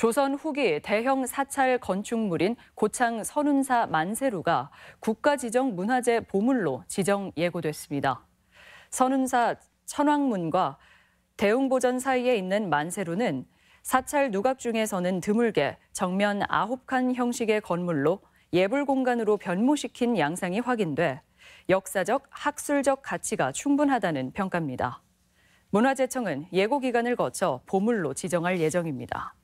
조선 후기 대형 사찰 건축물인 고창 선운사 만세루가 국가지정 문화재 보물로 지정 예고됐습니다. 선운사 천황문과 대웅보전 사이에 있는 만세루는 사찰 누각 중에서는 드물게 정면 아홉 칸 형식의 건물로 예불 공간으로 변모시킨 양상이 확인돼 역사적, 학술적 가치가 충분하다는 평가입니다. 문화재청은 예고 기간을 거쳐 보물로 지정할 예정입니다.